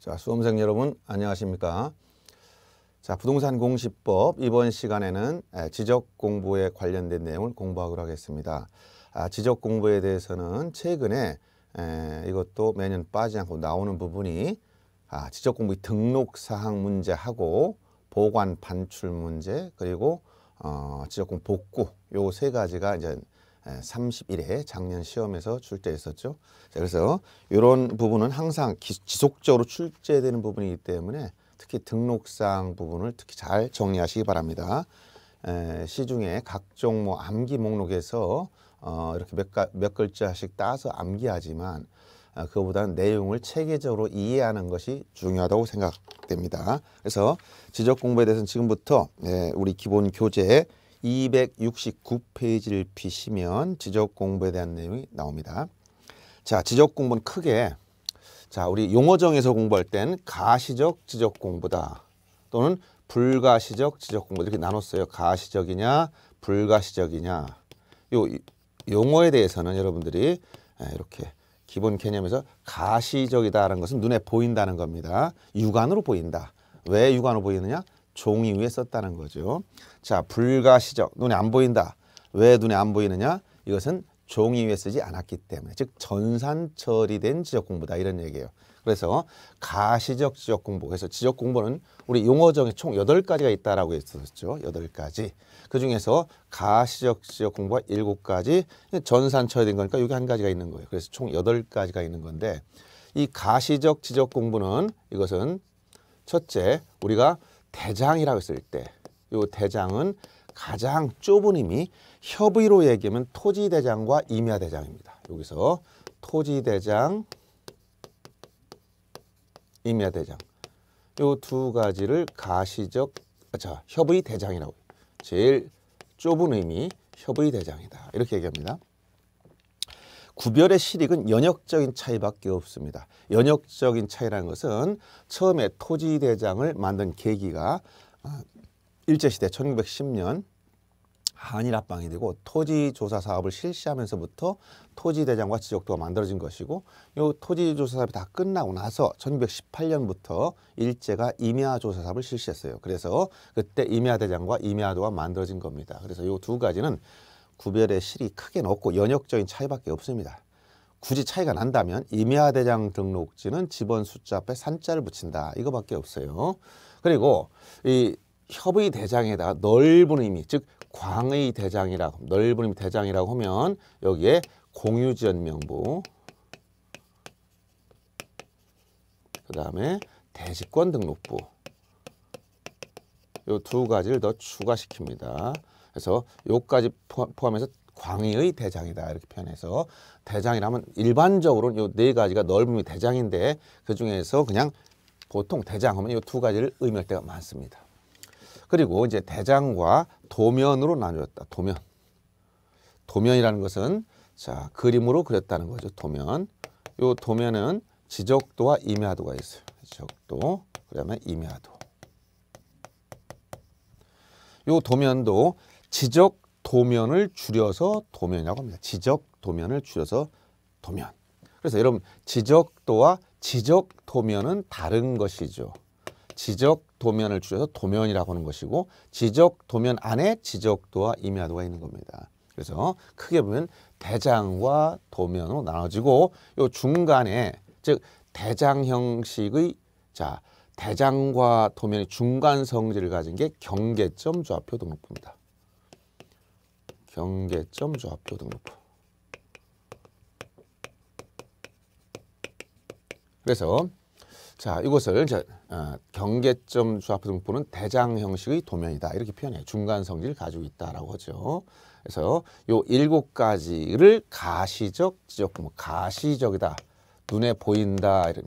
자, 수험생 여러분 안녕하십니까? 자, 부동산 공시법 이번 시간에는 지적 공부에 관련된 내용을 공부하기로 하겠습니다. 아, 지적 공부에 대해서는 최근에 에, 이것도 매년 빠지 않고 나오는 부분이 아, 지적 공부 등록 사항 문제하고 보관 반출 문제 그리고 어, 지적 공부 복구 요 세 가지가 이제 31회 예, 작년 시험에서 출제했었죠. 자, 그래서 이런 부분은 항상 기, 지속적으로 출제되는 부분이기 때문에 특히 등록사항 부분을 특히 잘 정리하시기 바랍니다. 에, 예, 시중에 각종 뭐 암기 목록에서 어, 이렇게 몇, 가, 몇 글자씩 따서 암기하지만 어, 아, 그보다는 내용을 체계적으로 이해하는 것이 중요하다고 생각됩니다. 그래서 지적 공부에 대해서는 지금부터 에, 예, 우리 기본 교재 269페이지를 피시면 지적 공부에 대한 내용이 나옵니다. 자, 지적 공부는 크게 자, 우리 용어정에서 공부할 땐 가시적 지적 공부다. 또는 불가시적 지적 공부 이렇게 나눴어요. 가시적이냐, 불가시적이냐. 요 용어에 대해서는 여러분들이 예, 이렇게 기본 개념에서 가시적이다라는 것은 눈에 보인다는 겁니다. 육안으로 보인다. 왜 육안으로 보이느냐? 종이 위에 썼다는 거죠. 자, 불가시적. 눈에 안 보인다. 왜 눈에 안 보이느냐? 이것은 종이 위에 쓰지 않았기 때문에 즉 전산 처리된 지적 공부다 이런 얘기예요. 그래서 가시적 지적 공부. 그래서 지적 공부는 우리 용어정에 총 여덟 가지가 있다라고 했었죠. 여덟 가지. 그중에서 가시적 지적 공부가 일곱 가지 전산 처리된 거니까 여기 한 가지가 있는 거예요. 그래서 총 여덟 가지가 있는 건데 이 가시적 지적 공부는 이것은 첫째 우리가 대장이라고 했을 때이 대장은 가장 좁은 의미 협의로 얘기하면 토지대장과 임야대장입니다. 여기서 토지대장, 임야대장 이 두 가지를 가시적 아, 자 협의대장이라고 제일 좁은 의미 협의대장이다 이렇게 얘기합니다. 구별의 실익은 연역적인 차이밖에 없습니다. 연역적인 차이라는 것은 처음에 토지대장을 만든 계기가 어, 일제시대 1910년 한일합방이 되고 토지조사 사업을 실시하면서부터 토지대장과 지적도가 만들어진 것이고 이 토지조사 사업이 다 끝나고 나서 1918년부터 일제가 임야조사 사업을 실시했어요. 그래서 그때 임야대장과 임야도가 만들어진 겁니다. 그래서 이 두 가지는 구별의 실이 크게는 없고 연역적인 차이밖에 없습니다. 굳이 차이가 난다면 임야 대장 등록지는 집원 숫자 앞에 산자를 붙인다. 이거밖에 없어요. 그리고 이 협의 대장에다가 넓은 의미, 즉 광의 대장이라고 넓은 의미 대장이라고 하면 여기에 공유지연 명부 그 다음에 대지권 등록부 이 두 가지를 더 추가시킵니다. 그래서 요까지 포함해서 광의의 대장이다 이렇게 표현해서 대장이라면 일반적으로요 네 가지가 넓음이 대장인데 그 중에서 그냥 보통 대장하면 요 두 가지를 의미할 때가 많습니다. 그리고 이제 대장과 도면으로 나누었다. 도면. 도면이라는 것은 자 그림으로 그렸다는 거죠. 도면. 요 도면은 지적도와 임야도가 있어요. 지적도, 그다음에 임야도. 요 도면도 지적 도면을 줄여서 도면이라고 합니다. 지적 도면을 줄여서 도면. 그래서 여러분 지적도와 지적 도면은 다른 것이죠. 지적 도면을 줄여서 도면이라고 하는 것이고 지적 도면 안에 지적도와 임야도가 있는 겁니다. 그래서 크게 보면 대장과 도면으로 나눠지고 요 중간에 즉 대장 형식의 자 대장과 도면의 중간 성질을 가진 게 경계점 좌표 등록부입니다. 경계점 좌표 등록부 그래서 자 이것을 이제 어, 아, 경계점 좌표 등록부는 대장 형식의 도면이다 이렇게 표현해 중간 성질을 가지고 있다라고 하죠. 그래서 요 일곱 가지를 가시적 지적 뭐 가시적이다 눈에 보인다 이런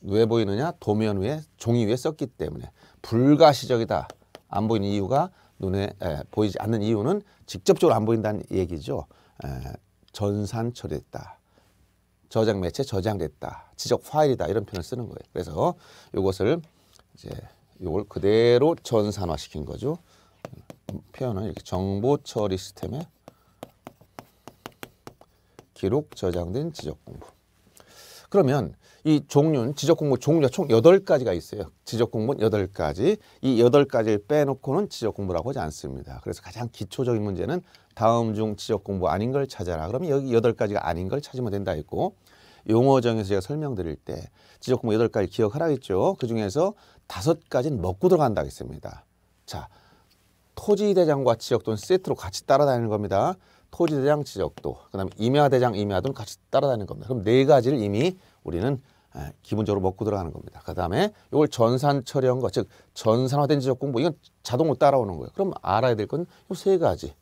왜 보이느냐 도면 위에 종이 위에 썼기 때문에 불가시적이다 안 보이는 이유가 눈에 에, 보이지 않는 이유는 직접적으로 안 보인다는 얘기죠. 에, 전산 처리했다. 저장 매체 저장됐다. 지적 파일이다. 이런 표현을 쓰는 거예요. 그래서 이것을 이제 이걸 그대로 전산화 시킨 거죠. 표현은 이렇게 정보 처리 시스템에 기록 저장된 지적 공부. 그러면 이 종류는 지적공문 종류가 총8 가지가 있어요. 지적공문 여덟 가지이 8 가지를 빼놓고는 지적공부라고 하지 않습니다. 그래서 가장 기초적인 문제는 다음 중 지적공부 아닌 걸 찾아라. 그러면 여기 8 가지가 아닌 걸 찾으면 된다 했고 용어정에서 제가 설명드릴 때 지적공부 8 가지 기억하라겠죠. 그중에서 5 가지는 먹고 들어간다 했습니다. 자, 토지대장과 지역도는 세트로 같이 따라다니는 겁니다. 토지대장 지적도, 그 다음에 임야대장 임야도는 같이 따라다니는 겁니다. 그럼 네 가지를 이미 우리는 기본적으로 먹고 들어가는 겁니다. 그 다음에 이걸 전산 처리한 것, 즉 전산화된 지적 공부 이건 자동으로 따라오는 거예요. 그럼 알아야 될 건 이 세 가지.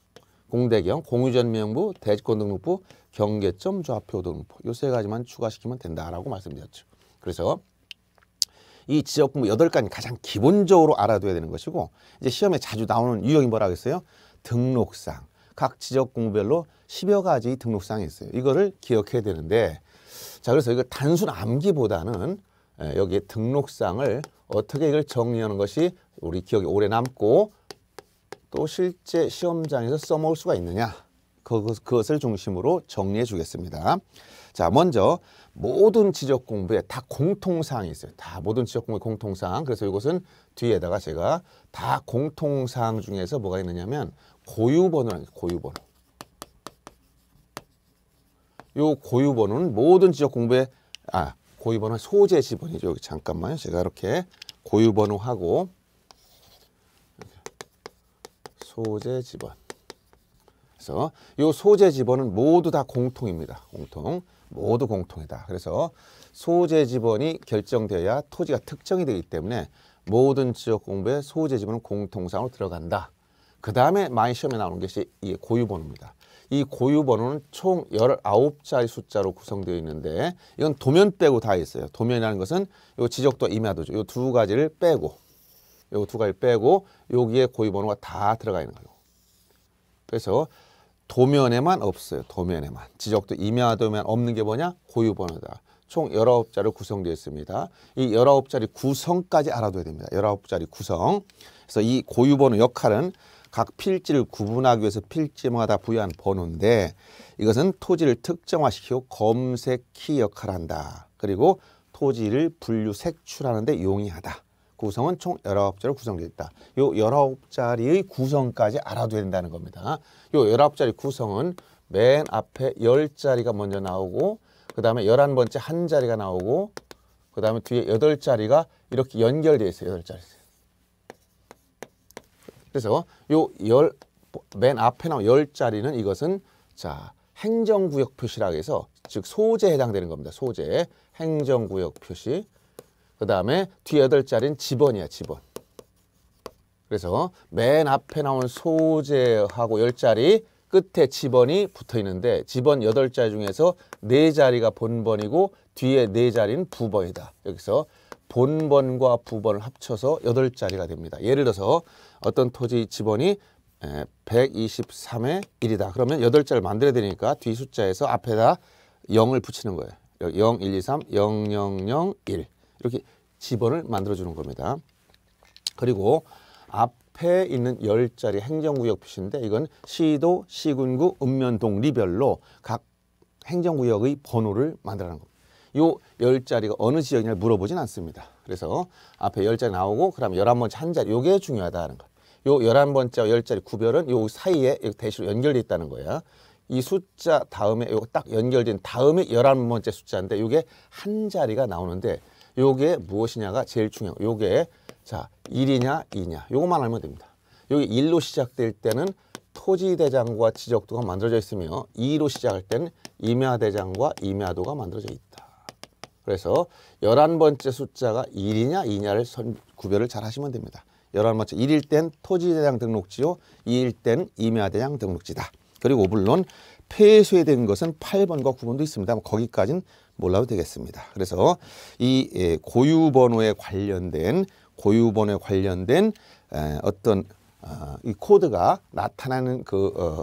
공대경, 공유전명부, 대지권 등록부, 경계점 좌표 등록부 이 세 가지만 추가시키면 된다라고 말씀드렸죠. 그래서 이 지적 공부 여덟 가지 가장 기본적으로 알아둬야 되는 것이고 이제 시험에 자주 나오는 유형이 뭐라고 했어요? 등록상. 각 지적 공부별로 십여 가지 등록상이 있어요. 이거를 기억해야 되는데 자, 그래서 이거 단순 암기보다는 예, 여기 등록상을 어떻게 이걸 정리하는 것이 우리 기억에 오래 남고 또 실제 시험장에서 써먹을 수가 있느냐 그것, 그것을 중심으로 정리해 주겠습니다. 자 먼저 모든 지적 공부에 다 공통사항이 있어요. 다 모든 지적 공부의 공통사항. 그래서 이것은 뒤에다가 제가 다 공통사항 중에서 뭐가 있느냐면 고유번호라는 고유번호. 요 고유번호는 모든 지역 공부에 아 고유번호 소재 지번이죠. 잠깐만요. 제가 이렇게 고유번호하고 소재 지번. 그래서 요 소재 지번은 모두 다 공통입니다. 공통. 모두 공통이다. 그래서 소재 지번이 결정돼야 토지가 특정이 되기 때문에 모든 지역 공부에 소재 지번은 공통상으로 들어간다. 그 다음에 많이 시험에 나오는 것이 이 고유번호입니다. 이 고유 번호는 총1 9 자리 숫자로 구성되어 있는데 이건 도면 빼고 다 있어요. 도면이라는 것은 요 지적도 임야도죠. 요 두 가지를 빼고 요 두 가지를 빼고 여기에 고유 번호가 다 들어가 있는 거예요. 그래서 도면에만 없어요. 도면에만. 지적도 임야도면 없는 게 뭐냐? 고유 번호다. 총열아 자로 구성되어 있습니다. 이열아 자리 구성까지 알아둬야 됩니다. 열아 자리 구성. 그래서 이 고유번호 역할은 각 필지를 구분하기 위해서 필지마다 부여한 번호인데 이것은 토지를 특정화시키고 검색키 역할을 한다. 그리고 토지를 분류 색출하는 데 용이하다. 구성은 총 열아홉 자로 구성되어 있다. 요 열아홉 자리의 구성까지 알아둬야 된다는 겁니다. 요 열아홉 자리 구성은 맨 앞에 열자리가 먼저 나오고 그 다음에 열한 번째 한 자리가 나오고 그 다음에 뒤에 여덟 자리가 이렇게 연결되어 있어요. 여덟 자리. 그래서 요열맨 앞에 나온 열 자리는 이것은 자 행정구역 표시라고 해서 즉 소재에 해당되는 겁니다. 소재 행정구역 표시 그 다음에 뒤에 여덟 자리는 집원이야 집원 그래서 맨 앞에 나온 소재하고 열 자리 끝에 집원이 붙어 있는데 집원 여덟 자리 중에서 네 자리가 본번이고 뒤에 네 자리는 부번이다. 여기서 본번과 부번을 합쳐서 여덟 자리가 됩니다. 예를 들어서 어떤 토지 지번이 123의 1이다. 그러면 8 자를 만들어야 되니까 뒤 숫자에서 앞에다 0을 붙이는 거예요. 0, 1, 2, 3, 0, 0, 0, 1 이렇게 지번을 만들어주는 겁니다. 그리고 앞에 있는 1 0자리 행정구역 표시인데 이건 시도, 시군구, 읍면동, 리별로 각 행정구역의 번호를 만들어낸 놓 겁니다. 이1 0자리가 어느 지역이냐 물어보진 않습니다. 그래서 앞에 1 0자리 나오고 그다음1열 번째 한 자리 요게 중요하다는 거. 예요 요 열한 번째와열자리 구별은 요 사이에 요 대시로 연결돼 있다는 거야. 이 숫자 다음에 요거 딱 연결된 다음에 열한 번째 숫자인데 요게 한 자리가 나오는데 요게 무엇이냐가 제일 중요해요. 요게 자, 일이냐이냐 요것만 알면 됩니다. 요게 일로 시작될 때는 토지대장과 지적도가 만들어져 있으며 이로 시작할 때는 임야대장과 임야도가 만들어져 있다. 그래서 열한 번째 숫자가 일이냐이냐를 구별을 잘 하시면 됩니다. 열한 번째 일일 땐 토지대장 등록지요. 이일 땐 임야대장 등록지다. 그리고 물론 폐쇄된 것은 팔번과 구번도 있습니다. 뭐 거기까지는 몰라도 되겠습니다. 그래서 이 예, 고유번호에 관련된 고유번호에 관련된 어떤 어, 이 코드가 나타나는 그 어,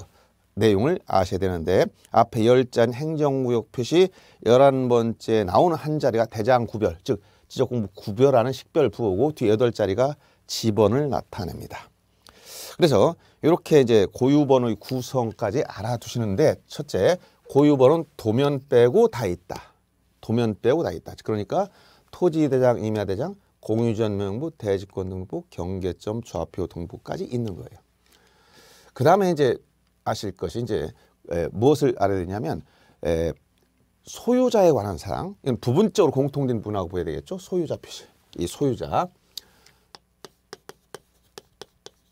내용을 아셔야 되는데 앞에 열잔 행정구역 표시 열한 번째 나오는 한 자리가 대장 구별 즉 지적공부 구별하는 식별 부호고 뒤 여덟 자리가 지번을 나타냅니다. 그래서 이렇게 이제 고유번의 구성까지 알아두시는데 첫째 고유번호 도면 빼고 다 있다. 도면 빼고 다 있다. 그러니까 토지대장, 임야대장, 공유전명부, 대지권 등부, 경계점, 좌표 등부까지 있는 거예요. 그 다음에 이제 아실 것이 이제 에, 무엇을 알아야 되냐면 에, 소유자에 관한 사항, 이건 부분적으로 공통된 분하고 보야 되겠죠. 소유자 표시, 이 소유자.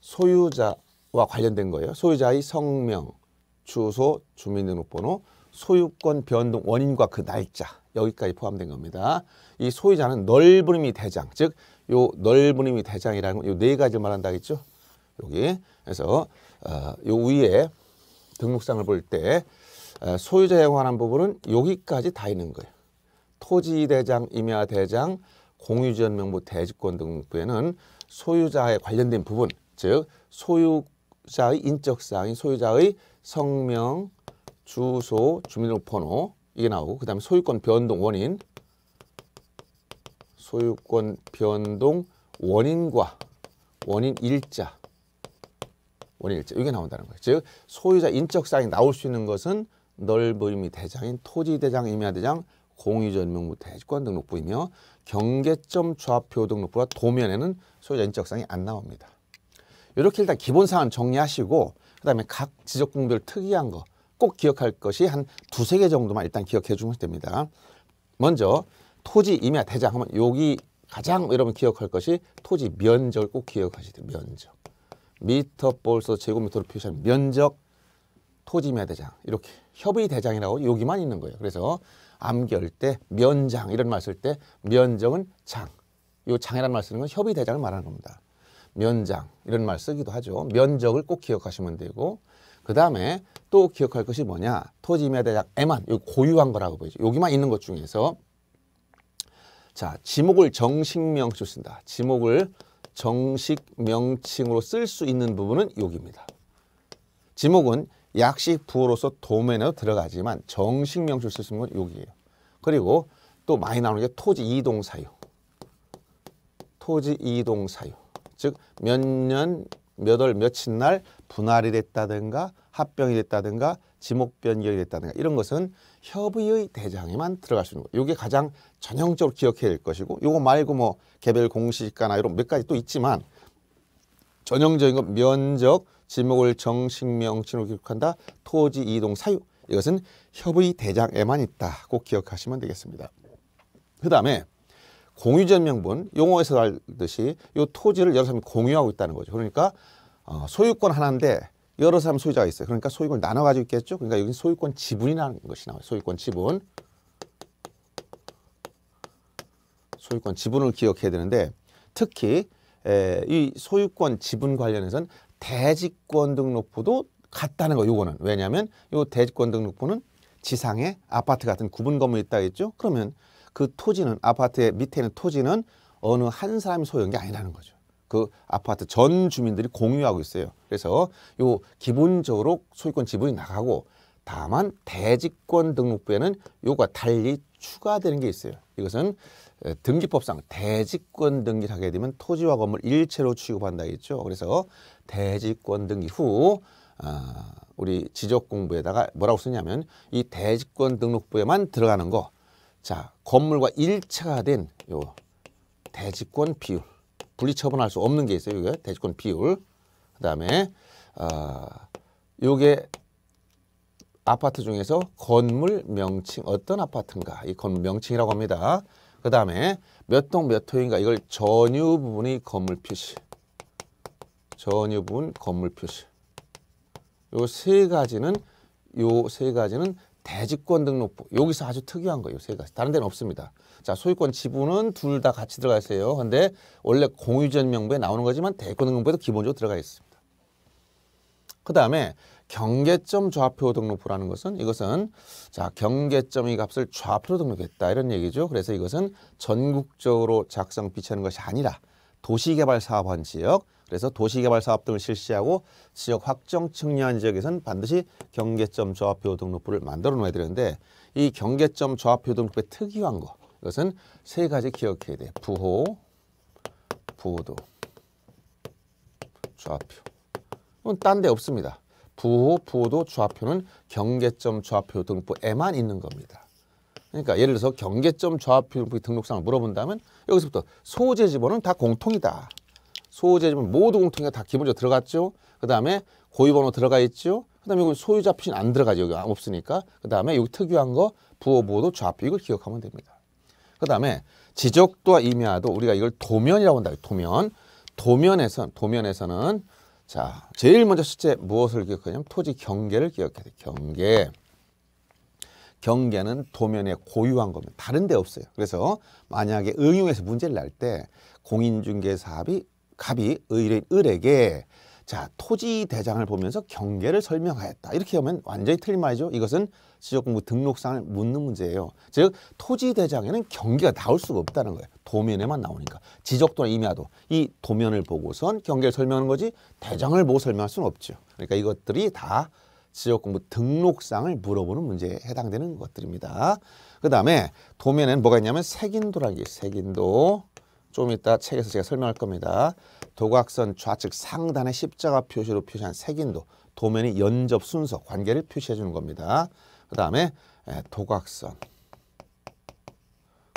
소유자와 관련된 거예요. 소유자의 성명, 주소, 주민등록번호, 소유권 변동 원인과 그 날짜 여기까지 포함된 겁니다. 이 소유자는 넓은 의미 대장, 즉요 넓은 의미 대장이라는 건요네 가지를 말한다겠죠. 여기 그래서 어, 요 위에 등록상을 볼때 어, 소유자에 관한 부분은 여기까지 다 있는 거예요. 토지 대장, 임야 대장, 공유지연 명부 대지권 등록부에는 소유자에 관련된 부분 즉 소유자의 인적사항인 소유자의 성명, 주소, 주민등록번호 이게 나오고 그 다음에 소유권 변동 원인 소유권 변동 원인과 원인 일자 원인 일자 이게 나온다는 거예요. 즉 소유자 인적사항이 나올 수 있는 것은 넓음미 대장인 토지대장, 임야대장, 공유전명부 대주권 등록부이며 경계점 좌표 등록부와 도면에는 소유자 인적사항이 안 나옵니다. 이렇게 일단 기본 사항 정리하시고 그다음에 각 지적공별 특이한 거 꼭 기억할 것이 한 두세 개 정도만 일단 기억해 주면 됩니다. 먼저 토지 임야 대장 하면 여기 가장 여러분 기억할 것이 토지 면적을 꼭기억하시야 면적. 미터 볼서 제곱미터로 표시한 면적 토지 임야 대장 이렇게 협의 대장이라고 여기만 있는 거예요. 그래서 암기할 때 면장 이런 말 쓸 때 면적은 장. 요 장이라는 말 쓰는 건 협의 대장을 말하는 겁니다. 면장 이런 말 쓰기도 하죠. 면적을 꼭 기억하시면 되고 그 다음에 또 기억할 것이 뭐냐 토지임야 대작 애만 고유한 거라고 보이죠. 여기만 있는 것 중에서 자 지목을 정식 명칭 쓴다. 지목을 정식 명칭으로 쓸 수 있는 부분은 여기입니다. 지목은 약식 부호로서 도면에도 들어가지만 정식 명칭을 쓸수 있는 건 여기예요. 그리고 또 많이 나오는 게 토지 이동 사유. 토지 이동 사유. 즉몇 년, 몇 월, 며칠 날 분할이 됐다든가 합병이 됐다든가 지목 변경이 됐다든가 이런 것은 협의의 대장에만 들어갈 수 있는 거예요. 이게 가장 전형적으로 기억해야 될 것이고 이거 말고 뭐 개별 공시가나 이런 몇 가지 또 있지만 전형적인 건 면적, 지목을 정식 명칭으로 기록한다, 토지 이동 사유 이것은 협의 대장에만 있다 꼭 기억하시면 되겠습니다. 그 다음에 공유전명분 용어에서 알듯이 이 토지를 여러 사람이 공유하고 있다는 거죠. 그러니까 어, 소유권 하나인데 여러 사람 소유자가 있어요. 그러니까 소유권 을 나눠 가지고 있겠죠. 그러니까 여기 소유권 지분이라는 것이 나와요. 소유권 지분. 소유권 지분을 기억해야 되는데 특히 에, 이 소유권 지분 관련해서는 대지권 등록부도 같다는 거 요거는 왜냐하면 요 대지권 등록부는 지상에 아파트 같은 구분 건물이 있다 했죠. 그러면 그 토지는 아파트의 밑에 있는 토지는 어느 한 사람이 소유한 게 아니라는 거죠. 그 아파트 전 주민들이 공유하고 있어요. 그래서 요 기본적으로 소유권 지분이 나가고 다만 대지권 등록부에는 요가 달리 추가되는 게 있어요. 이것은 등기법상 대지권 등기를 하게 되면 토지와 건물 일체로 취급한다 했죠. 그래서 대지권 등기 후 아, 우리 지적 공부에다가 뭐라고 쓰냐면 이 대지권 등록부에만 들어가는 거 자, 건물과 일체가된 요 대지권 비율. 분리 처분할 수 없는 게 있어요. 이게 대지권 비율. 그다음에 어 요게 아파트 중에서 건물 명칭 어떤 아파트인가? 이 건물 명칭이라고 합니다. 그다음에 몇 동 몇 호인가? 이걸 전유 부분이 건물 표시. 전유 부분 건물 표시. 요 세 가지는 요 세 가지는 대지권 등록부 여기서 아주 특이한 거예요 세 가지 다른 데는 없습니다 자 소유권 지분은 둘 다 같이 들어가 있요 근데 원래 공유전 명부에 나오는 거지만 대권 등록부에도 기본적으로 들어가 있습니다 그 다음에 경계점 좌표 등록부라는 것은 이것은 자 경계점 이 값을 좌표로 등록했다 이런 얘기죠 그래서 이것은 전국적으로 작성 비치하는 것이 아니라 도시개발 사업한 지역 그래서 도시개발 사업 등을 실시하고 지역 확정 측량지역에서는 반드시 경계점 조합표 등록부를 만들어 놓아야 되는데 이 경계점 조합표 등록부의 특이한 것 이것은 세 가지 기억해야 돼. 부호, 부호도, 조합표. 이건 딴 데 없습니다. 부호, 부호도, 조합표는 경계점 조합표 등록부에만 있는 겁니다. 그러니까 예를 들어서 경계점 조합표 등록상을 물어본다면 여기서부터 소재 지번은 다 공통이다. 소유재지문 모두 공통에 다 기본적으로 들어갔죠. 그 다음에 고유번호 들어가 있죠. 그 다음에 여기 소유자 표시 안 들어가죠. 여기 없으니까. 그 다음에 여기 특유한 거부호부호도 좌표 이걸 기억하면 됩니다. 그 다음에 지적도와 임야도 우리가 이걸 도면이라고 한다. 도면. 도면에선 도면에서는 자 제일 먼저 실제 무엇을 기억하냐면 토지 경계를 기억해야 돼. 경계. 경계는 도면에 고유한 겁니다. 다른 데 없어요. 그래서 만약에 응용해서 문제를 낼 때 공인중개사업이 갑이 의뢰, 을에게 자 토지 대장을 보면서 경계를 설명하였다. 이렇게 하면 완전히 틀린 말이죠. 이것은 지적공부 등록상을 묻는 문제예요. 즉 토지 대장에는 경계가 나올 수가 없다는 거예요. 도면에만 나오니까 지적도나 임야도 이 도면을 보고선 경계를 설명하는 거지 대장을 보고 설명할 수는 없죠. 그러니까 이것들이 다 지역공부 등록상을 물어보는 문제에 해당되는 것들입니다. 그 다음에 도면에는 뭐가 있냐면 색인도라는 게 있어요. 색인도. 좀 이따 책에서 제가 설명할 겁니다. 도각선 좌측 상단의 십자가 표시로 표시한 색인도, 도면이 연접 순서, 관계를 표시해 주는 겁니다. 그 다음에 도각선, 예,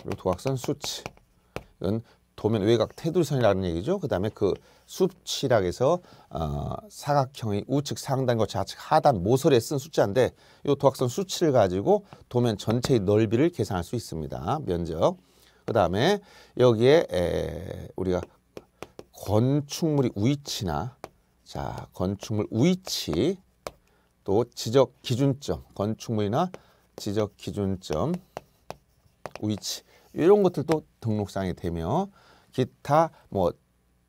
그리고 도각선 수치, 이건 도면 외곽 테두리선이라는 얘기죠. 그 다음에 그 수치락에서 어, 사각형의 우측 상단과 좌측 하단 모서리에 쓴 숫자인데 이 도각선 수치를 가지고 도면 전체의 넓이를 계산할 수 있습니다. 면적. 그 다음에 여기에 에, 우리가 건축물이 위치나 자 건축물 위치 또 지적 기준점 건축물이나 지적 기준점 위치 이런 것들도 등록상이 되며 기타 뭐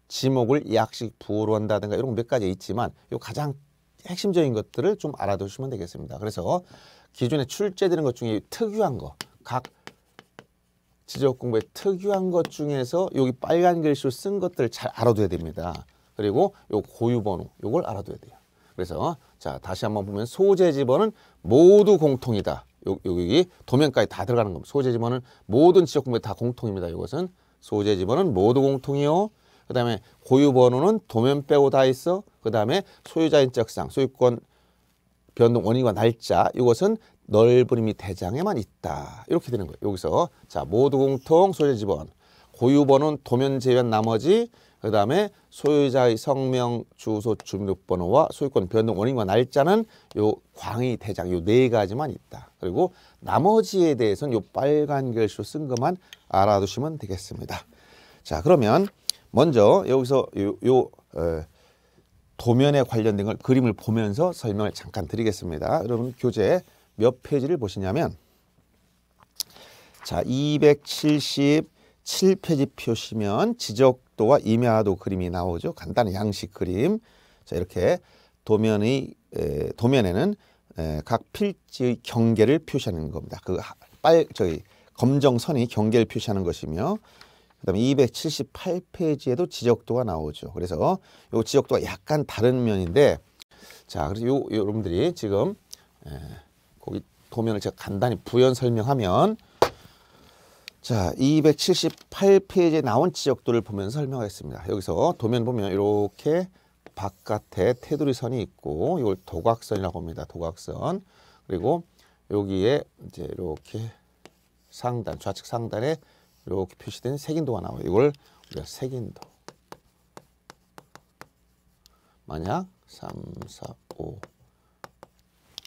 지목을 약식 부호로 한다든가 이런 몇 가지 있지만 요 가장 핵심적인 것들을 좀 알아두시면 되겠습니다. 그래서 기존에 출제되는 것 중에 특유한 거, 각 지적 공부의 특유한 것 중에서 여기 빨간 글씨로 쓴 것들을 잘 알아둬야 됩니다. 그리고 요 고유 번호 요걸 알아둬야 돼요. 그래서 자 다시 한번 보면 소재 지번은 모두 공통이다. 요, 여기 도면까지 다 들어가는 겁니다. 소재 지번은 모든 지적 공부에 다 공통입니다. 이것은 소재 지번은 모두 공통이요. 그 다음에 고유 번호는 도면 빼고 다 있어. 그 다음에 소유자인 적상, 소유권 변동 원인과 날짜 이것은 넓은 힘이 대장에만 있다. 이렇게 되는 거예요. 여기서 자 모두 공통 소유 지번 고유번호는 도면 제외한 나머지 그 다음에 소유자의 성명, 주소, 주민등록번호와 소유권 변동 원인과 날짜는 요 광의 대장 요 네 가지만 있다. 그리고 나머지에 대해서는 요 빨간 글씨로 쓴 것만 알아두시면 되겠습니다. 자 그러면 먼저 여기서 요, 요 어, 도면에 관련된 걸 그림을 보면서 설명을 잠깐 드리겠습니다. 여러분 교재 몇 페이지를 보시냐면 자 277페이지 표시면 지적도와 임야도 그림이 나오죠. 간단한 양식 그림. 자 이렇게 도면의 에, 도면에는 에, 각 필지의 경계를 표시하는 겁니다. 그 빨 저기 검정 선이 경계를 표시하는 것이며 그다음에 278페이지에도 지적도가 나오죠. 그래서 이 지적도가 약간 다른 면인데 자 그래서 요 여러분들이 지금 에, 도면을 제가 간단히 부연 설명하면 자 278페이지에 나온 지역도를 보면 설명하겠습니다. 여기서 도면 보면 이렇게 바깥에 테두리 선이 있고 이걸 도각선이라고 합니다. 도각선 그리고 여기에 이제 이렇게 상단 좌측 상단에 이렇게 표시된 색인도가 나와요. 이걸 우리가 색인도 만약 3, 4, 5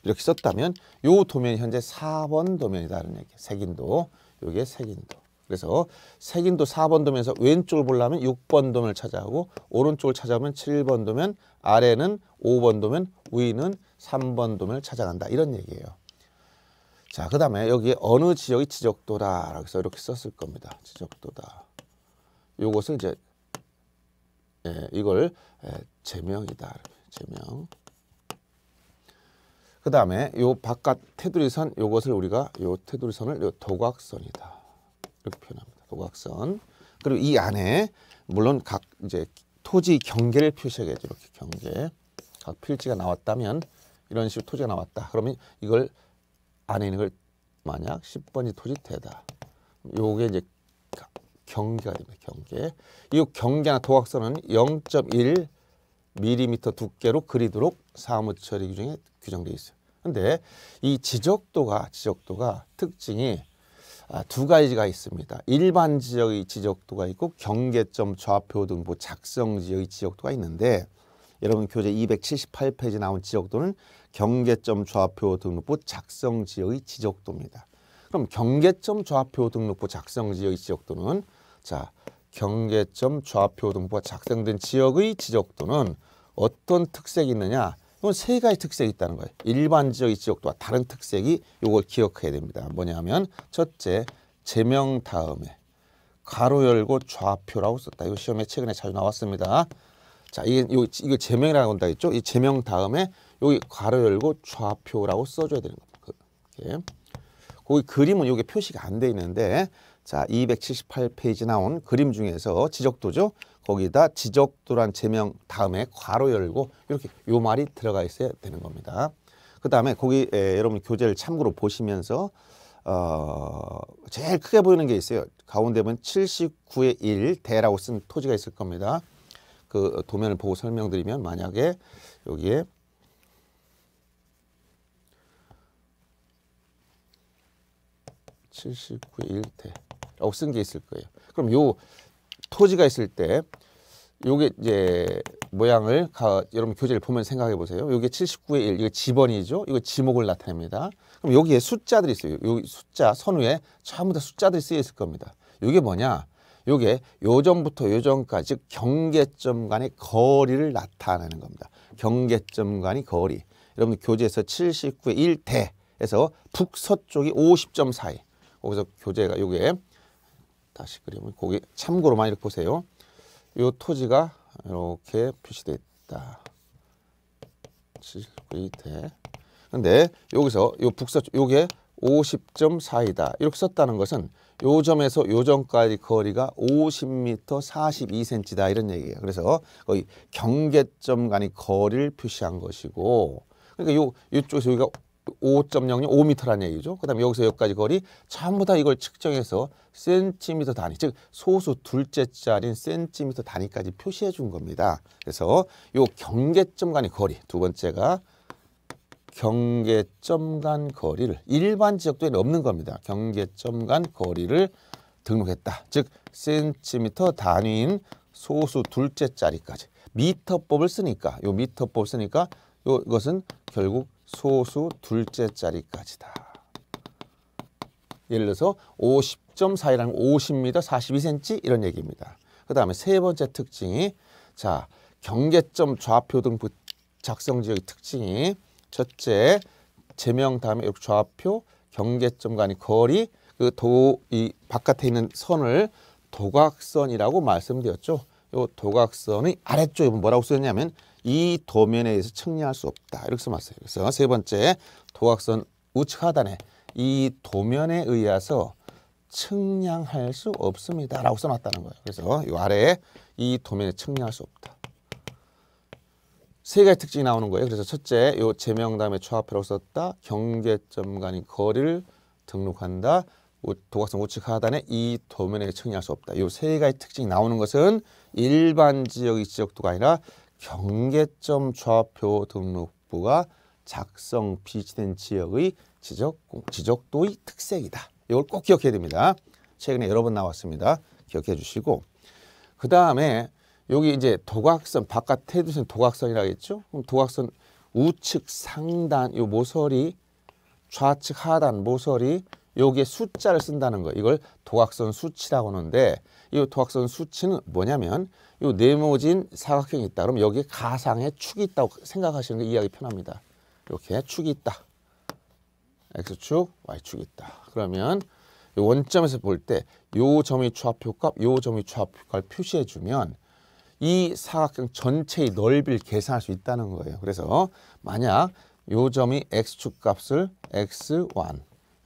이렇게 썼다면 요 도면이 현재 4번 도면이다라는 얘기. 색인도. 요게 색인도. 그래서 색인도 4번 도면에서 왼쪽을 보려면 6번 도면을 찾아오고 오른쪽을 찾아오면 7번 도면, 아래는 5번 도면, 위는 3번 도면을 찾아간다. 이런 얘기예요. 자, 그 다음에 여기 어느 지역이 지적도다라고 서 이렇게 썼을 겁니다. 지적도다. 요것을 이제 예, 이걸 예, 제명이다. 제명. 그 다음에 요 바깥 테두리선 요것을 우리가 요 테두리선을 요 도각선이다 이렇게 표현합니다. 도각선 그리고 이 안에 물론 각 이제 토지 경계를 표시하겠죠. 이렇게 경계 각 필지가 나왔다면 이런 식으로 토지가 나왔다. 그러면 이걸 안에 있는 걸 만약 10번이 토지태다. 요게 이제 경계가 됩니다. 경계. 이 경계나 도각선은 밀리미터 두께로 그리도록 사무 처리 규정에 규정되어 있어요. 그런데이 지적도가 지적도가 특징이 아, 두 가지가 있습니다. 일반 지역의 지적도가 있고 경계점 좌표 등보 작성 지역의 지적도가 있는데 여러분 교재 278페이지 나온 지적도는 경계점 좌표 등록부 작성 지역의 지적도입니다. 그럼 경계점 좌표 등록부 작성 지역의 지적도는 자 경계점 좌표 등부가 작성된 지역의 지적도는 어떤 특색이 있느냐 이건 세 가지 특색이 있다는 거예요. 일반 지역의 지적도와 다른 특색이 이걸 기억해야 됩니다. 뭐냐면 첫째 제명 다음에 가로 열고 좌표라고 썼다. 이거 시험에 최근에 자주 나왔습니다. 자, 이게 요, 이거 제명이라고 한다 했죠? 이 제명 다음에 여기 가로 열고 좌표라고 써줘야 되는 겁니다. 이렇게. 그, 예. 거기 그림은 여기 표시가 안 돼 있는데 자, 278페이지 나온 그림 중에서 지적도죠. 거기다 지적도란 제명 다음에 괄호 열고 이렇게 요 말이 들어가 있어야 되는 겁니다. 그 다음에 거기 에, 여러분 교재를 참고로 보시면서 어, 제일 크게 보이는 게 있어요. 가운데 보면 79의 1 대라고 쓴 토지가 있을 겁니다. 그 어, 도면을 보고 설명드리면 만약에 여기에 79의 1대 없은 어, 게 있을 거예요. 그럼 요 토지가 있을 때 요게 이제 모양을 가, 여러분 교재를 보면 생각해 보세요. 요게 79의 1, 이거 지번이죠. 이거 지목을 나타냅니다. 그럼 여기에 숫자들이 있어요. 여기 숫자 선후에 전부 다 숫자들이 쓰여 있을 겁니다. 요게 뭐냐? 요게 요점부터 요점까지 경계점 간의 거리를 나타내는 겁니다. 경계점 간의 거리. 여러분 교재에서 79의 1대에서 북서쪽이 50점 사이. 거기서 교재가 요게 다시 그림을 고기 참고로만 이렇게 보세요. 요 토지가 이렇게 표시되어 있다. 칠그 근데 여기서 요 북서쪽 요게 50.4이다. 이렇게 썼다는 것은 요 점에서 요 점까지 거리가 50m 42cm다 이런 얘기예요. 그래서 거의 경계점 간의 거리를 표시한 것이고 그러니까 요 요쪽에서 여기가 5.06 5m라는 얘기죠. 그다음에 여기서 여기까지 거리 전부 다 이걸 측정해서 센티미터 단위, 즉 소수 둘째 자리인 센티미터 단위까지 표시해 준 겁니다. 그래서 요 경계점 간의 거리 두 번째가 경계점 간 거리를 일반 지역도에는 없는 겁니다. 경계점 간 거리를 등록했다. 즉 센티미터 단위인 소수 둘째 자리까지 미터법을 쓰니까 요 미터법 을 쓰니까 요것은 이 결국 소수 둘째 자리까지다. 예를 들어서 50.4이랑 50m 42cm 이런 얘기입니다. 그 다음에 세 번째 특징이 자 경계점 좌표 등 작성 지역의 특징이 첫째 제명 다음에 이렇게 좌표 경계점 간의 거리 그 도 이 바깥에 있는 선을 도각선이라고 말씀드렸죠. 요 도각선의 아래쪽에 뭐 뭐라고 쓰였냐면 이 도면에 의해서 청량할 수 없다. 이렇게 써놨어요. 그래서 세 번째, 도각선 우측 하단에 이 도면에 의해서 측량할 수 없습니다. 라고 써놨다는 거예요. 그래서 이 아래에 이 도면에 측량할 수 없다. 세 가지 특징이 나오는 거예요. 그래서 첫째, 요 제명담에 초합표라고 썼다. 경계점 간의 거리를 등록한다. 도각선 우측 하단에 이 도면에 측량할 수 없다. 이 세 가지 특징이 나오는 것은 일반 지역의 지역도가 아니라 경계점 좌표 등록부가 작성 비치된 지역의 지적, 지적도의 특색이다. 이걸 꼭 기억해야 됩니다. 최근에 여러 번 나왔습니다. 기억해 주시고 그 다음에 여기 이제 도각선 바깥 해두선 도각선이라고 죠 그럼 도각선 우측 상단 이 모서리 좌측 하단 모서리 여기에 숫자를 쓴다는 거 이걸 도각선 수치라고 하는데 이 도각선 수치는 뭐냐면 요 네모진 사각형이 있다. 그럼 여기에 가상의 축이 있다고 생각하시는 게 이해하기 편합니다. 이렇게 축이 있다. x축, y축이 있다. 그러면 요 원점에서 볼 때 요 점의 좌표값, 요 점의 좌표값을 표시해 주면 이 사각형 전체의 넓이를 계산할 수 있다는 거예요. 그래서 만약 요 점이 x축 값을 x1,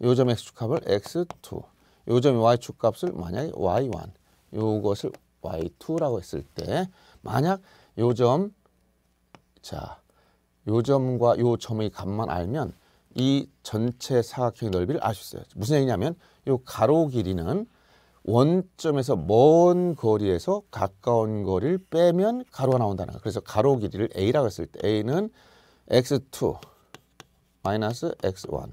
요 점의 x축 값을 x2, 요점이 y축 값을 만약에 y1, 요것을 y2라고 했을 때 만약 요점 자, 요점과 요 점의 값만 알면 이 전체 사각형의 넓이를 알수 있어요. 무슨 얘기냐면 요 가로 길이는 원점에서 먼 거리에서 가까운 거리를 빼면 가로가 나온다는 거예요. 그래서 가로 길이를 a라고 했을 때 a는 x2 마이너스 x1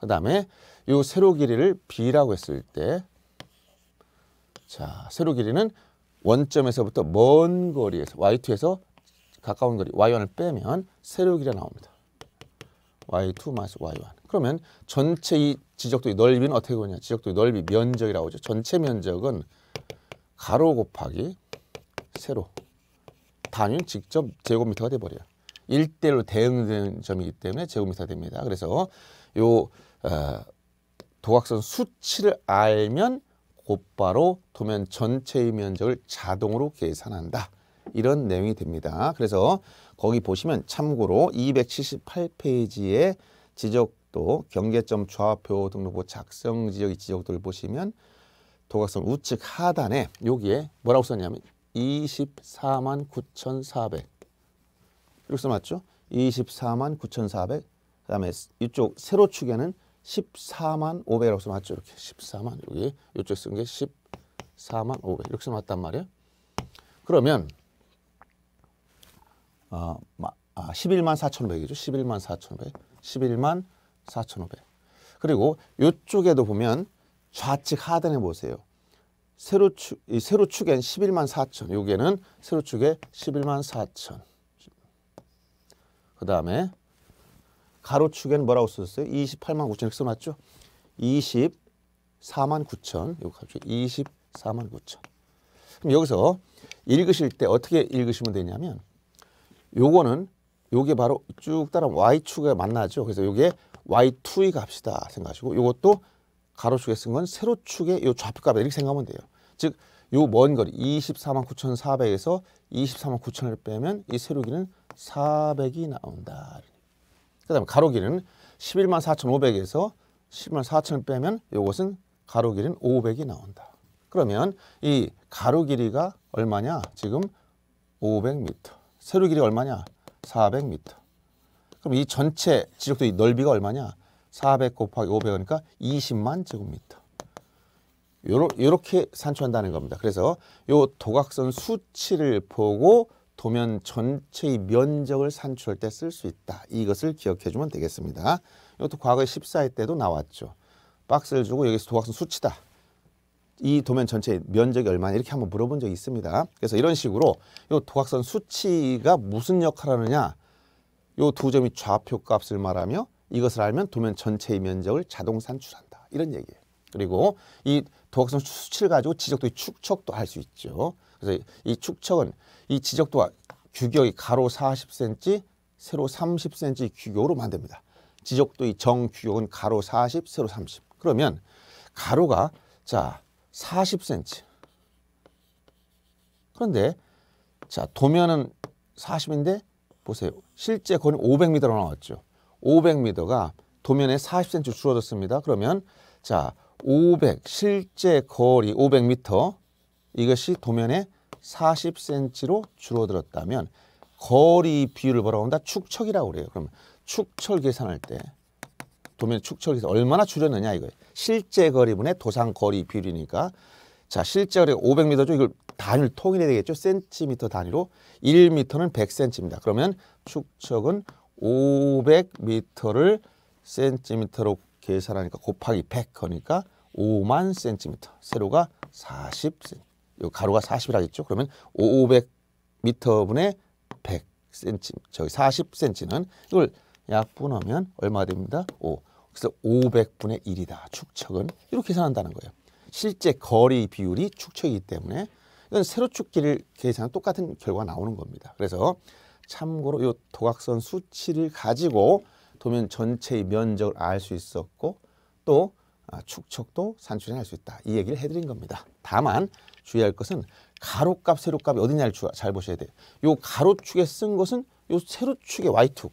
그 다음에 요 세로 길이를 b라고 했을 때 자, 세로 길이는 원점에서부터 먼 거리에서 y2에서 가까운 거리 y1을 빼면 세로길이 나옵니다. y2 마이너스 y1. 그러면 전체 이 지적도의 넓이는 어떻게 보냐? 지적도의 넓이 면적이라고 하죠. 전체 면적은 가로 곱하기 세로. 단위는 직접 제곱미터가 돼버려요. 1대로 대응되는 점이기 때문에 제곱미터 됩니다. 그래서 요 어, 도각선 수치를 알면 곧바로 도면 전체의 면적을 자동으로 계산한다. 이런 내용이 됩니다. 그래서 거기 보시면 참고로 278페이지에 지적도 경계점 좌표 등록부 작성 지역 이 지적도를 보시면 도각선 우측 하단에 여기에 뭐라고 썼냐면 24만 9,400 이렇게 써놨죠? 24만 9,400 그다음에 이쪽 세로축에는 14만 500이라고 써놨죠 이렇게 14만 여기 이쪽 쓴게 14만 500 이렇게 써 맞단 말이에요. 그러면 어, 아, 11만 4,500이죠. 11만 4,500. 11만 4,500. 그리고 이쪽에도 보면 좌측 하단에 보세요. 세로축, 이 세로축엔 11만 4천, 여기는 세로축에 11만 4천. 그 다음에 가로축에는 뭐라고 썼어요? 28만 9천 이렇게 써 맞죠? 24만 9천 이거 갑자기 24만 9천 그럼 여기서 읽으실 때 어떻게 읽으시면 되냐면 요거는 요게 바로 쭉 따라 Y축에 만나죠. 그래서 요게 Y2의 값이다 생각하시고 요것도 가로축에 쓴 건 세로축의 요 좌표값 이렇게 생각하면 돼요. 즉 요 먼 거리 24만 9 4 0에서 24만 9천을 빼면 이 세로기는 400이 나온다. 그 다음에 가로 길이는 11만 4,500에서 11만 4 0 0 0을 빼면 이것은 가로 길이는 500이 나온다. 그러면 이 가로 길이가 얼마냐? 지금 500m. 세로 길이 얼마냐? 400m. 그럼 이 전체 지적도 이 넓이가 얼마냐? 400 곱하기 500이니까 20만 제곱미터. 요렇게 산출한다는 겁니다. 그래서 요 도각선 수치를 보고 도면 전체의 면적을 산출할 때 쓸 수 있다. 이것을 기억해 주면 되겠습니다. 이것도 과거에 14회 때도 나왔죠. 박스를 주고 여기서 도각선 수치다. 이 도면 전체 면적이 얼마냐 이렇게 한번 물어본 적이 있습니다. 그래서 이런 식으로 이 도각선 수치가 무슨 역할을 하느냐 이 두 점이 좌표 값을 말하며 이것을 알면 도면 전체의 면적을 자동 산출한다. 이런 얘기예요. 그리고 이 도각선 수치를 가지고 지적도의 축척도 할 수 있죠. 그래서 이 축척은 이 지적 도가 규격이 가로 40cm, 세로 30cm 규격으로 만듭니다. 지적도 이 정규격은 가로 40, 세로 30. 그러면 가로가 자 40cm. 그런데 자 도면은 40인데 보세요. 실제 거리 500m로 나왔죠. 500m가 도면에 40cm 줄어졌습니다. 그러면 자500 실제 거리 500m 이것이 도면에 40cm로 줄어들었다면 거리 비율을 뭐라고 한다? 축척이라고 그래요. 그럼 축척 계산할 때 도면 축척 계산 얼마나 줄였느냐 이거예요. 실제 거리분의 도상 거리 비율이니까 자 실제 거리 500m죠. 이걸 단위를 통일해야 되겠죠. 센티미터 단위로 1m는 100cm입니다. 그러면 축척은 500m를 센티미터로 계산하니까 곱하기 100 하니까 5만 센티미터 세로가 40cm. 요 가로가 40이라 했죠. 그러면 500m분의 100cm, 저기 40cm는 이걸 약분하면 얼마 됩니다? 5. 그래서 500분의 1이다. 축척은 이렇게 계산한다는 거예요. 실제 거리 비율이 축척이기 때문에 이건 세로축기를 계산한 똑같은 결과가 나오는 겁니다. 그래서 참고로 이 도각선 수치를 가지고 도면 전체의 면적을 알 수 있었고 또 아, 축척도 산출해낼 수 있다. 이 얘기를 해드린 겁니다. 다만 주의할 것은 가로값, 세로값이 어디냐를 잘 보셔야 돼요. 요 가로축에 쓴 것은 요 세로축의 y 2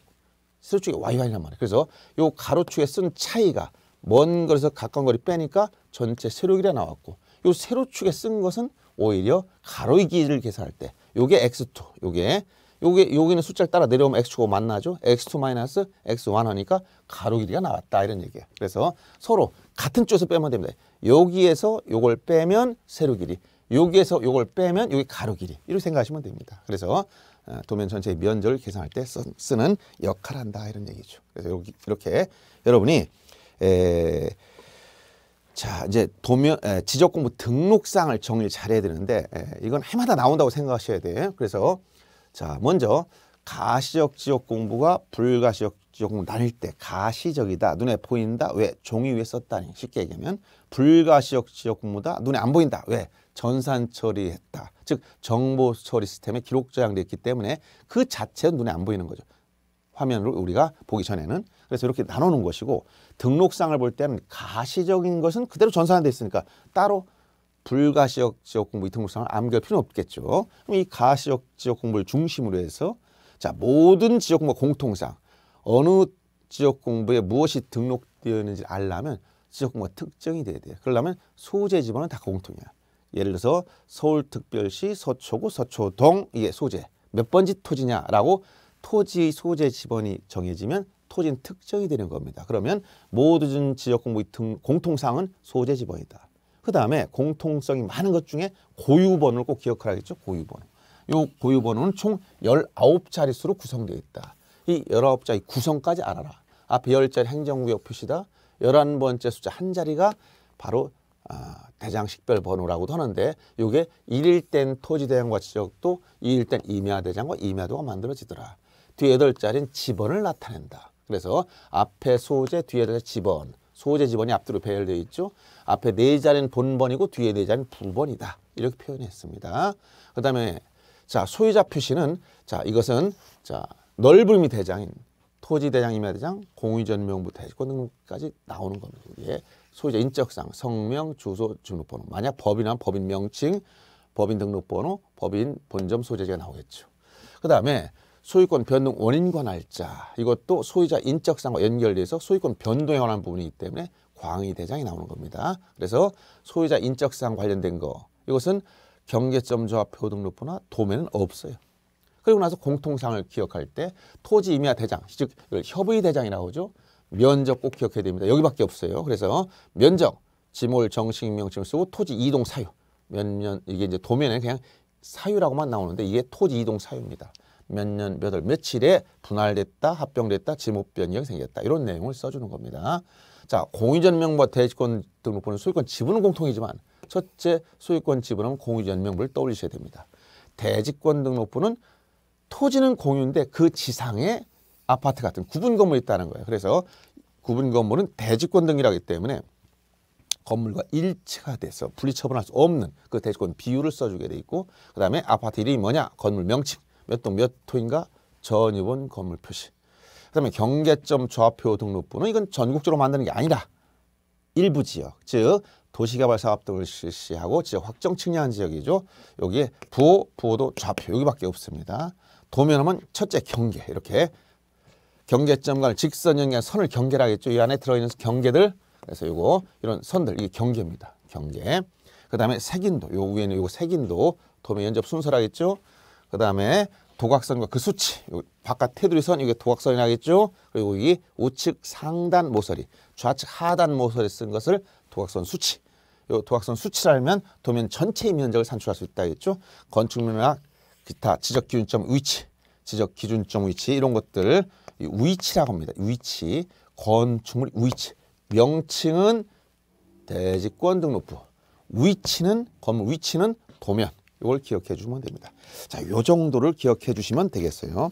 세로축의 YY란 말이에요. 그래서 요 가로축에 쓴 차이가 먼 거리에서 가까운 거리 빼니까 전체 세로길이 나왔고 요 세로축에 쓴 것은 오히려 가로의 길를 계산할 때 요게 X2, 요게 요게 요기는 숫자를 따라 내려오면 x축하고 만나죠. x2 마이너스 x1 하니까 가로 길이가 나왔다 이런 얘기예요. 그래서 서로 같은 쪽에서 빼면 됩니다. 여기에서 요걸 빼면 세로 길이, 여기에서 요걸 빼면 여기 가로 길이 이렇게 생각하시면 됩니다. 그래서 어, 도면 전체의 면적을 계산할 때 쓰, 는 역할한다 이런 얘기죠. 그래서 여기 이렇게 여러분이 에, 자 이제 도면 에, 지적 공부 등록상을 정리 잘해야 되는데 에, 이건 해마다 나온다고 생각하셔야 돼요. 그래서 자 먼저 가시적 지역 공부가 불가시적 지 조금 나뉠 때 가시적이다 눈에 보인다 왜 종이 위에 썼다니 쉽게 얘기하면 불가시적 지역 공모다 눈에 안 보인다 왜 전산 처리했다 즉 정보 처리 시스템에 기록 저장돼 있기 때문에 그 자체는 눈에 안 보이는 거죠 화면으로 우리가 보기 전에는 그래서 이렇게 나누는 것이고 등록상을 볼 때는 가시적인 것은 그대로 전산돼 있으니까 따로 불가시적 지역 공부 이 등록상을 암기할 필요는 없겠죠 그럼 이 가시적 지역 공부를 중심으로 해서 자 모든 지역 공부 공통상 어느 지역 공부에 무엇이 등록되어 있는지 알려면 지역 공부가 특정이 돼야 돼요. 그러려면 소재 지번은 다 공통이야. 예를 들어서 서울특별시 서초구 서초동 이게 소재 몇 번지 토지냐라고 토지 소재 지번이 정해지면 토지는 특정이 되는 겁니다. 그러면 모든 지역 공부의 등, 공통상은 소재 지번이다. 그 다음에 공통성이 많은 것 중에 고유번호를 꼭 기억하라겠죠. 고유번호. 요 고유번호는 총 열아홉 자릿수로 구성되어 있다. 이 열아홉 자의 구성까지 알아라. 앞에 열자리 행정구역 표시다. 열한 번째 숫자 한 자리가 바로 아, 대장식별 번호라고도 하는데 요게 일일된 토지대장과 지적도 이일된 임야대장과 임야도가 만들어지더라. 뒤에 여 자리는 지번을 나타낸다. 그래서 앞에 소재 뒤에 대자 지번 소재 지번이 앞뒤로 배열되어 있죠. 앞에 네 자리는 본번이고 뒤에 네 자리는 부번이다. 이렇게 표현했습니다. 그 다음에 자 소유자 표시는 자 이것은 자 넓음이 대장인 토지 대장 임야 대장 공유전명부 대지권 등록까지 나오는 겁니다. 이게 소유자 인적상 성명 주소 등록번호 만약 법인이 법인 명칭 법인 등록번호 법인 본점 소재지가 나오겠죠. 그 다음에 소유권 변동 원인 과 날짜 이것도 소유자 인적상과 연결돼서 소유권 변동에 관한 부분이기 때문에 광의 대장이 나오는 겁니다. 그래서 소유자 인적상 관련된 거 이것은 경계점 조합표 등록번호 도매는 없어요. 그리고 나서 공통상을 기억할 때 토지 임야 대장, 즉 협의 대장이라고 하죠. 면적 꼭 기억해야 됩니다. 여기밖에 없어요. 그래서 면적, 지몰 정식 명칭을 쓰고 토지 이동 사유. 몇 년 이게 이제 도면에 그냥 사유라고만 나오는데 이게 토지 이동 사유입니다. 몇 년, 몇 월, 며칠에 분할됐다, 합병됐다, 지목 변경이 생겼다. 이런 내용을 써주는 겁니다. 자, 공유전명부와 대지권 등록부는 소유권 지분은 공통이지만 첫째 소유권 지분은 공유전명부를 떠올리셔야 됩니다. 대지권 등록부는 토지는 공유인데 그 지상에 아파트 같은 구분 건물이 있다는 거예요. 그래서 구분 건물은 대지권 등이라기 때문에 건물과 일체가 돼서 분리처분할 수 없는 그 대지권 비율을 써주게 돼 있고 그 다음에 아파트 이름이 뭐냐 건물 명칭 몇 동몇 토인가 전입원 건물 표시 그 다음에 경계점 좌표 등록부는 이건 전국적으로 만드는 게 아니라 일부 지역 즉 도시개발 사업 등을 실시하고 지역 확정 측량한 지역이죠 여기에 부호, 부호도 좌표 여기밖에 없습니다 도면하면 첫째 경계 이렇게 경계점과 직선 연결 선을 경계라 하겠죠. 이 안에 들어있는 경계들 그래서 요거 이런 선들 이게 경계입니다. 경계. 그 다음에 색인도 요 위에는 요거 색인도 도면 연접 순서라겠죠. 그 다음에 도각선과 그 수치 요 바깥 테두리 선 이게 도각선이 하겠죠 그리고 이 우측 상단 모서리 좌측 하단 모서리 쓴 것을 도각선 수치 요 도각선 수치를 알면 도면 전체의 면적을 산출할 수 있다겠죠. 건축면이나 기타 지적 기준점 위치, 지적 기준점 위치 이런 것들을 위치라고 합니다. 위치, 건축물 위치, 명칭은 대지권 등록부, 위치는 건물 위치는 도면. 이걸 기억해 주면 됩니다. 자, 요 정도를 기억해 주시면 되겠어요.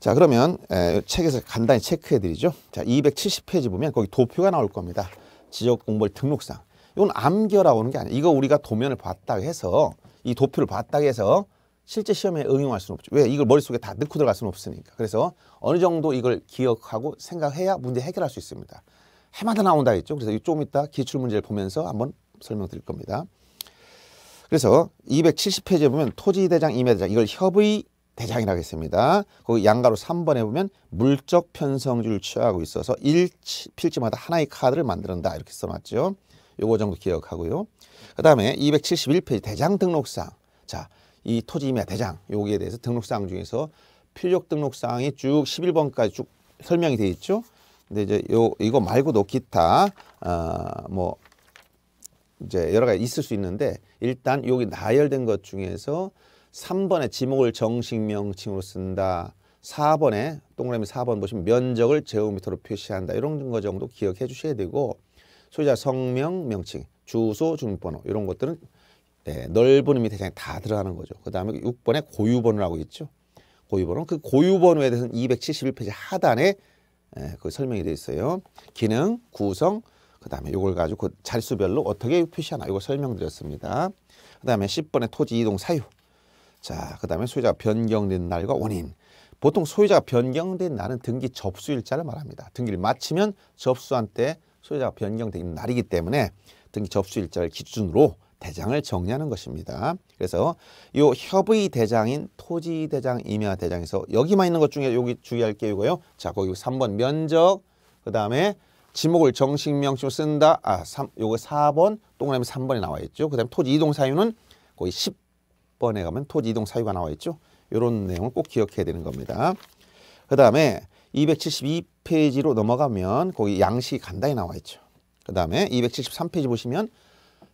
자, 그러면 에, 책에서 간단히 체크해 드리죠. 자, 270페이지 보면 거기 도표가 나올 겁니다. 지적 공벌 등록상. 이건 암기어라고 하는 게 아니에요. 이거 우리가 도면을 봤다고 해서 이 도표를 봤다고 해서 실제 시험에 응용할 수는 없죠. 왜? 이걸 머릿속에 다 넣고 들어갈 수는 없으니까. 그래서 어느 정도 이걸 기억하고 생각해야 문제 해결할 수 있습니다. 해마다 나온다 했죠. 그래서 조금 이따 기출 문제를 보면서 한번 설명드릴 겁니다. 그래서 270페이지에 보면 토지대장, 임야대장 이걸 협의 대장이라고 했습니다. 거기 그 양가로 3번에 보면 물적 편성주를 취하고 있어서 1 필지마다 하나의 카드를 만드는다 이렇게 써놨죠. 요거 정도 기억하고요. 그 다음에 271페이지 대장 등록상 자이 토지임야 대장 여기에 대해서 등록사항 중에서 필요 등록사항이 쭉 11번까지 쭉 설명이 돼 있죠. 근데 이제 요 이거 말고도 기타 아뭐 어, 이제 여러 가지 있을 수 있는데 일단 여기 나열된 것 중에서 3번에 지목을 정식 명칭으로 쓴다. 4번에 동그라미 4번 보시면 면적을 제곱미터로 표시한다. 이런 거 정도 기억해 주셔야 되고 소유자 성명, 명칭, 주소, 주민번호 이런 것들은 네, 넓은 의미 대장이 다 들어가는 거죠. 그 다음에 6번에 고유번호라고 있죠. 고유번호. 그 고유번호에 대해서는 271페이지 하단에 예, 그 설명이 되어 있어요. 기능, 구성, 그 다음에 이걸 가지고 그 자릿수별로 어떻게 표시하나 이거 설명드렸습니다. 그 다음에 10번에 토지 이동 사유. 자, 그 다음에 소유자가 변경된 날과 원인. 보통 소유자가 변경된 날은 등기 접수일자를 말합니다. 등기를 마치면 접수한 때 소유자가 변경된 날이기 때문에 등기 접수일자를 기준으로 대장을 정리하는 것입니다. 그래서 이 협의 대장인 토지 대장, 임야 대장에서 여기만 있는 것 중에 여기 주의할 게 이거요. 자, 거기 3번 면적, 그 다음에 지목을 정식 명칭으로 쓴다. 아, 3, 요거 4번, 동그라미 3번에 나와 있죠. 그 다음에 토지 이동 사유는 거의 10번에 가면 토지 이동 사유가 나와 있죠. 요런 내용을 꼭 기억해야 되는 겁니다. 그 다음에 272페이지로 넘어가면 거기 양식 간단히 나와 있죠. 그 다음에 273페이지 보시면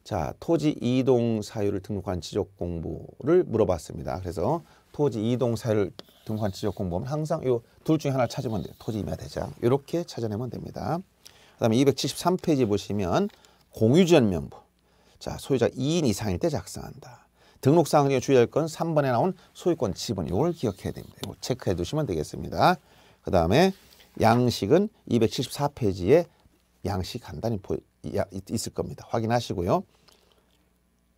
자, 토지 이동 사유를 등록한 지적 공부를 물어봤습니다. 그래서 토지 이동 사유를 등록한 지적 공부하면 항상 요둘 중에 하나 를 찾으면 돼요. 토지 임야 대장. 이렇게 찾아내면 됩니다. 그다음에 273페이지 보시면 공유전 명부. 자, 소유자 2인 이상일 때 작성한다. 등록사항 중에 주의할 건 3번에 나온 소유권 지분 이걸 기억해야 됩니다. 이거 체크해 두시면 되겠습니다. 그 다음에 양식은 274페이지에 양식 간단히 보여 있을 겁니다. 확인하시고요.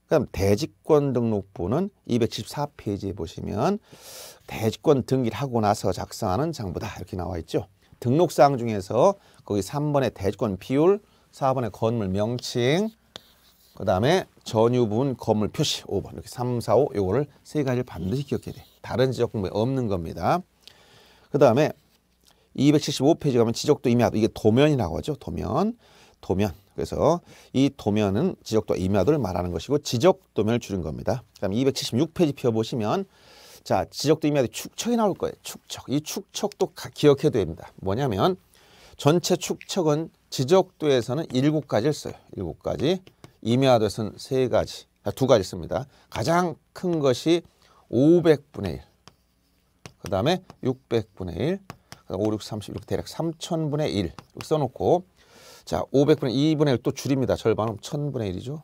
그럼 대지권 등록부는 274페이지에 보시면 대지권 등기하고 를 나서 작성하는 장부다 이렇게 나와 있죠. 등록사항 중에서 거기 3번의 대지권 비율, 4번의 건물 명칭, 그 다음에 전유분 건물 표시 5번 이렇게 3, 4, 5 요거를 세 가지를 반드시 기억해야 돼. 다른 지적 공부에 없는 겁니다. 그 다음에 275페이지 가면 지적도 임의하도 아, 이게 도면이라고 하죠. 도면, 도면. 그래서 이 도면은 지적도 임야도를 말하는 것이고 지적 도면을 줄인 겁니다. 그럼 276페이지 펴 보시면 자, 지적도 임야도 축척이 나올 거예요. 축척. 이 축척도 기억해야 됩니다. 뭐냐면 전체 축척은 지적도에서는 일 가지를 써요. 일 가지. 임야도에서는 세 가지. 아, 두 가지 씁니다. 가장 큰 것이 500분의 1. 그 다음에 600분의 1. 5, 6, 30 이렇게 대략 3,000분의 1 써놓고 자, 500분의 2분의 1또 줄입니다. 절반은 1000분의 1이죠.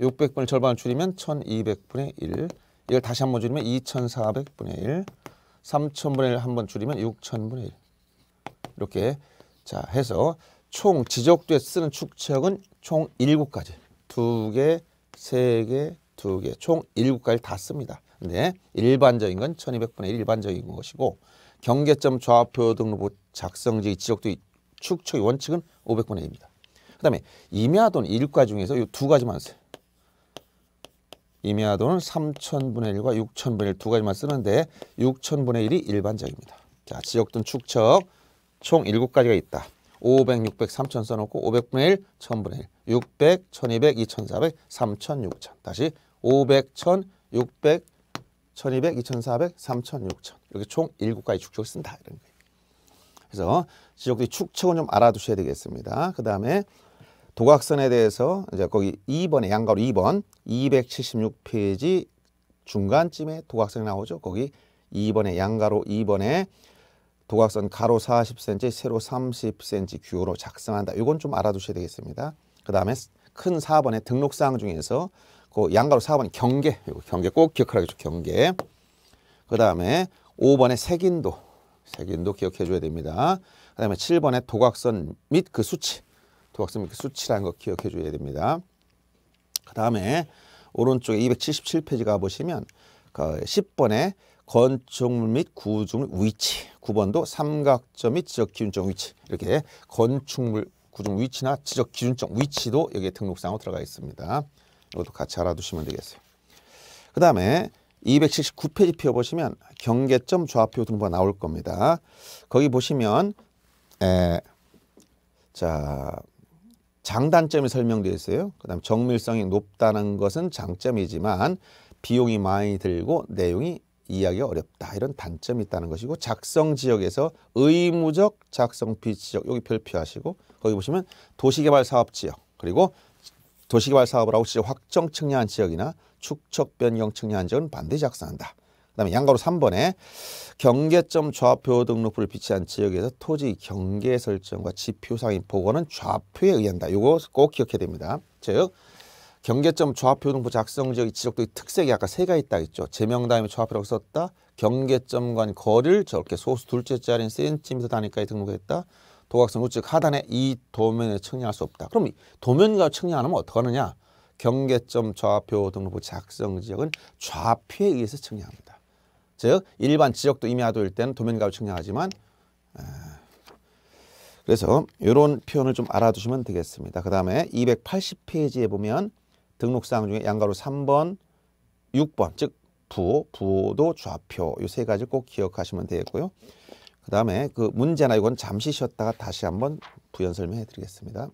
600분의 절반을 줄이면 1200분의 1. 이걸 다시 한 번 줄이면 2400분의 1. 3000분의 1한번 줄이면 6000분의 1. 이렇게 자 해서 총 지적돼 쓰는 축척은 총 7가지. 2개, 3개, 2개. 총 7가지 다 씁니다. 근데 일반적인 건 1200분의 1 일반적인 것이고 경계점 좌표 등록 부 작성지 지적도 축척의 원칙은 500분의 2입니다. 그 다음에 임야 또는 일 중에서 이 두 가지만 쓰요 임야 또는 3천분의 1과 6천분의 1 두 가지만 쓰는데 6천분의 1이 일반적입니다. 자, 지역든 축척 총 7가지가 있다. 500, 600, 3000 써놓고 500분의 1, 1000분의 1, 600, 1200, 2400, 3000, 6000 다시 500, 1000, 600, 1200, 2400, 3000, 6000 이렇게 총 7가지 축적을 쓴다 이런 거예요. 그래서 지적뒤 축척은 좀 알아두셔야 되겠습니다. 그 다음에 도각선에 대해서 이제 거기 2번에 양가로 2번 276페이지 중간쯤에 도각선이 나오죠. 거기 2번에 양가로 2번에 도각선 가로 40cm, 세로 30cm 규호로 작성한다. 이건 좀 알아두셔야 되겠습니다. 그 다음에 큰 4번의 등록사항 중에서 그 양가로 4번 경계, 경계 꼭 기억하라겠죠. 경계. 그 다음에 5번의 색인도, 세균도 기억해줘야 됩니다. 그 다음에 7번에 도각선 및 그 수치. 도각선 및 그 수치라는 거 기억해줘야 됩니다. 그 다음에 오른쪽에 277페이지 가보시면 그 10번에 건축물 및 구조물 위치 9번도 삼각점 및 지적기준점 위치 이렇게 건축물 구조물 위치나 지적기준점 위치도 여기에 등록사항으로 들어가 있습니다. 이것도 같이 알아두시면 되겠어요. 그 다음에 279페이지 펴보시면 경계점 좌표 등부가 나올 겁니다. 거기 보시면 에, 자 장단점이 설명되어 있어요. 그 다음 정밀성이 높다는 것은 장점이지만 비용이 많이 들고 내용이 이해하기 어렵다 이런 단점이 있다는 것이고 작성 지역에서 의무적 작성 비지역 여기 별표하시고 거기 보시면 도시개발 사업 지역 그리고 도시개발 사업을 하고 확정 측량한 지역이나 축척 변경 측량 한적은 반드시 작성한다. 그다음에 양가로 3번에 경계점 좌표 등록부를 비치한 지역에서 토지 경계 설정과 지표상의 보고는 좌표에 의한다. 이거 꼭 기억해야 됩니다. 즉 경계점 좌표 등부 록 작성 지역의 지적도의 특색이 아까 세가 지 있다 했죠. 제명 다음에 좌표라고 썼다. 경계점 간 거리를 저렇게 소수 둘째 자리인 센티미터 단위까지 등록했다. 도각선 우측 하단에 이 도면에 측량할 수 없다. 그럼 도면과 측량하면 어떡하느냐? 경계점 좌표 등록부 작성 지역은 좌표에 의해서 측량합니다. 즉 일반 지역도 임야도일 때는 도면가로 측량하지만 그래서 이런 표현을 좀 알아두시면 되겠습니다. 그 다음에 280페이지에 보면 등록사항 중에 양가로 3번, 6번 즉 부호, 부호도 좌표 이 세 가지 꼭 기억하시면 되겠고요. 그 다음에 그 문제나 이건 잠시 쉬었다가 다시 한번 부연 설명해 드리겠습니다.